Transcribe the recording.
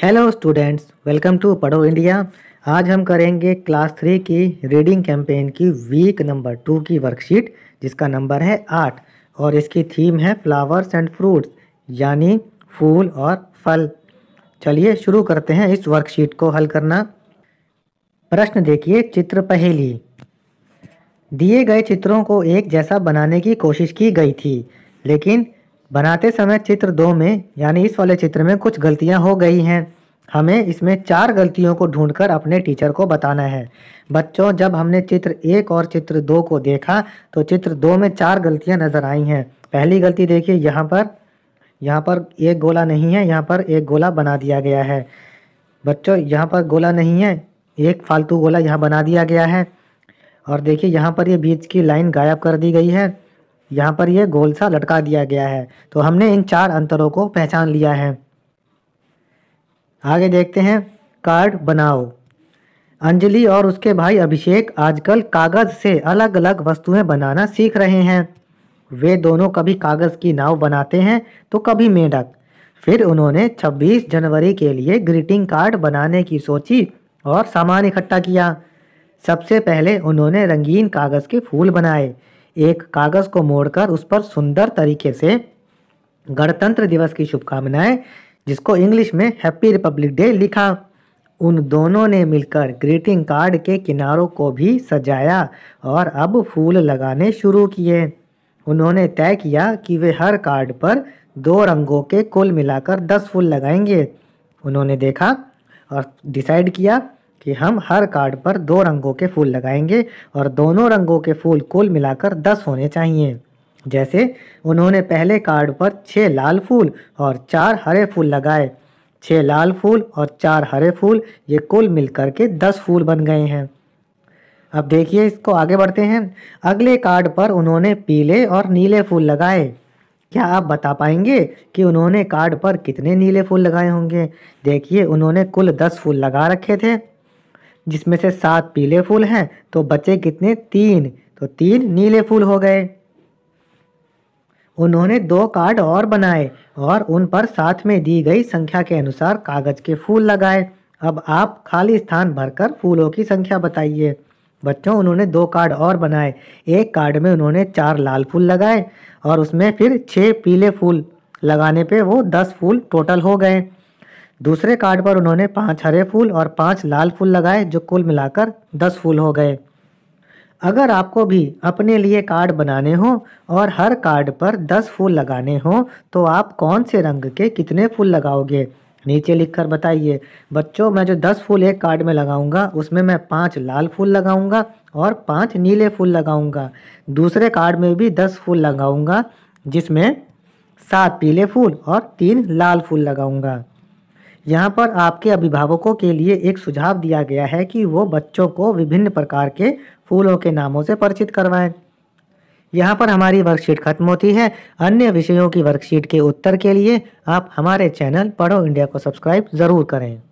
hello students welcome to Padho India आज हम करेंगे क्लास थ्री की रीडिंग कैंपेन की वीक नंबर टू की वर्कशीट जिसका नंबर है आठ और इसकी थीम है फ्लावर्स एंड फ्रूट्स यानी फूल और फल चलिए शुरू करते हैं इस वर्कशीट को हल करना प्रश्न देखिए चित्र पहेली दिए गए चित्रों को एक जैसा बनाने की कोशिश की गई थी लेकिन बनाते समय चित्र दो में यानी इस वाले चित्र में कुछ गलतियां हो गई हैं हमें इसमें चार गलतियों को ढूंढकर अपने टीचर को बताना है बच्चों जब हमने चित्र एक और चित्र दो को देखा तो चित्र दो में चार गलतियां नज़र आई हैं पहली गलती देखिए यहाँ पर यहाँ पर एक गोला नहीं है यहाँ पर एक गोला बना दिया गया है बच्चों यहाँ पर गोला नहीं है एक फालतू गोला यहाँ बना दिया गया है और देखिए यहाँ पर ये बीच की लाइन गायब कर दी गई है यहाँ पर यह गोल सा लटका दिया गया है तो हमने इन चार अंतरों को पहचान लिया है आगे देखते हैं कार्ड बनाओ अंजलि और उसके भाई अभिषेक आजकल कागज़ से अलग अलग वस्तुएं बनाना सीख रहे हैं वे दोनों कभी कागज़ की नाव बनाते हैं तो कभी मेढक फिर उन्होंने 26 जनवरी के लिए ग्रीटिंग कार्ड बनाने की सोची और सामान इकट्ठा किया सबसे पहले उन्होंने रंगीन कागज़ के फूल बनाए एक कागज़ को मोड़कर उस पर सुंदर तरीके से गणतंत्र दिवस की शुभकामनाएं जिसको इंग्लिश में हैप्पी रिपब्लिक डे लिखा उन दोनों ने मिलकर ग्रीटिंग कार्ड के किनारों को भी सजाया और अब फूल लगाने शुरू किए उन्होंने तय किया कि वे हर कार्ड पर दो रंगों के कुल मिलाकर दस फूल लगाएंगे उन्होंने देखा और डिसाइड किया कि हम हर कार्ड पर दो रंगों के फूल लगाएंगे और दोनों रंगों के फूल कुल मिलाकर दस होने चाहिए जैसे उन्होंने पहले कार्ड पर छः लाल फूल और चार हरे फूल लगाए छः लाल फूल और चार हरे फूल ये कुल मिलकर के दस फूल बन गए हैं अब देखिए इसको आगे बढ़ते हैं अगले कार्ड पर उन्होंने पीले और नीले फूल लगाए क्या आप बता पाएंगे कि उन्होंने कार्ड पर कितने नीले फूल लगाए होंगे देखिए उन्होंने कुल दस फूल लगा रखे थे जिसमें से सात पीले फूल हैं तो बचे कितने तीन तो तीन नीले फूल हो गए उन्होंने दो कार्ड और बनाए और उन पर साथ में दी गई संख्या के अनुसार कागज के फूल लगाए अब आप खाली स्थान भरकर फूलों की संख्या बताइए बच्चों उन्होंने दो कार्ड और बनाए एक कार्ड में उन्होंने चार लाल फूल लगाए और उसमें फिर छः पीले फूल लगाने पे वो दस फूल टोटल हो गए दूसरे कार्ड पर उन्होंने पाँच हरे फूल और पाँच लाल फूल लगाए जो कुल मिलाकर दस फूल हो गए अगर आपको भी अपने लिए कार्ड बनाने हों और हर कार्ड पर दस फूल लगाने हों तो आप कौन से रंग के कितने फूल लगाओगे नीचे लिखकर बताइए बच्चों मैं जो दस फूल एक कार्ड में लगाऊंगा उसमें मैं पांच लाल फूल लगाऊंगा और पांच नीले फूल लगाऊंगा दूसरे कार्ड में भी दस फूल लगाऊंगा जिसमें सात पीले फूल और तीन लाल फूल लगाऊंगा यहाँ पर आपके अभिभावकों के लिए एक सुझाव दिया गया है कि वो बच्चों को विभिन्न प्रकार के फूलों के नामों से परिचित करवाएं यहाँ पर हमारी वर्कशीट खत्म होती है अन्य विषयों की वर्कशीट के उत्तर के लिए आप हमारे चैनल पढ़ो इंडिया को सब्सक्राइब ज़रूर करें